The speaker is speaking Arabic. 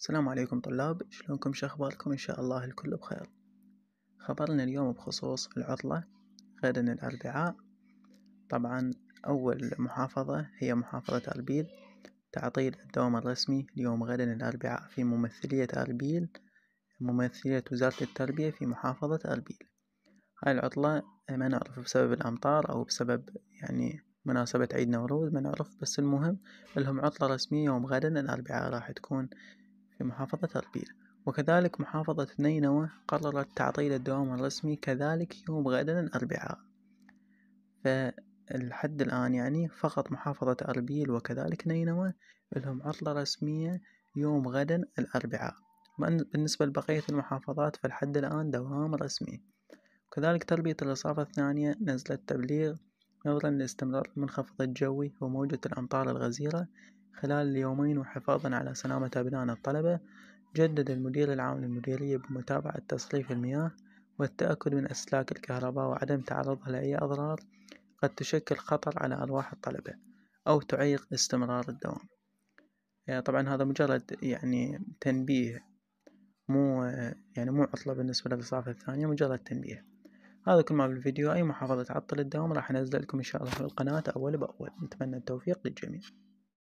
السلام عليكم طلاب شلونكم شخباركم إن شاء الله الكل بخير خبرنا اليوم بخصوص العطلة غدا الأربعاء طبعا أول محافظة هي محافظة أربيل تعطيل الدوام الرسمي ليوم غدا الأربعاء في ممثلية أربيل ممثلية وزارة التربية في محافظة أربيل هاي العطلة ما نعرف بسبب الأمطار أو بسبب يعني مناسبة عيد نوروز ما نعرف بس المهم لهم عطلة رسمية يوم غدا الأربعاء راح تكون في محافظة أربيل وكذلك محافظة نينوى قررت تعطيل الدوام الرسمي كذلك يوم غدا الأربعاء فالحد الآن يعني فقط محافظة أربيل وكذلك نينوى لهم عطلة رسمية يوم غدا الأربعاء بالنسبة لبقية المحافظات فالحد الآن دوام رسمي وكذلك تربية الرصافة الثانية نزلت تبليغ نظرا لاستمرار المنخفض الجوي وموجة الأمطار الغزيرة خلال اليومين وحفاظا على سلامة أبنائنا الطلبة جدد المدير العام للمديرية بمتابعة تصريف المياه والتأكد من أسلاك الكهرباء وعدم تعرضها لأي أضرار قد تشكل خطر على أرواح الطلبة أو تعيق استمرار الدوام آه، طبعا هذا مجرد يعني تنبيه مو آه، يعني مو عطلة بالنسبة للإضافة الثانية مجرد تنبيه هذا كل ما بالفيديو أي محافظة تعطل الدوام راح أنزل لكم إن شاء الله في القناة أول بأول نتمنى التوفيق للجميع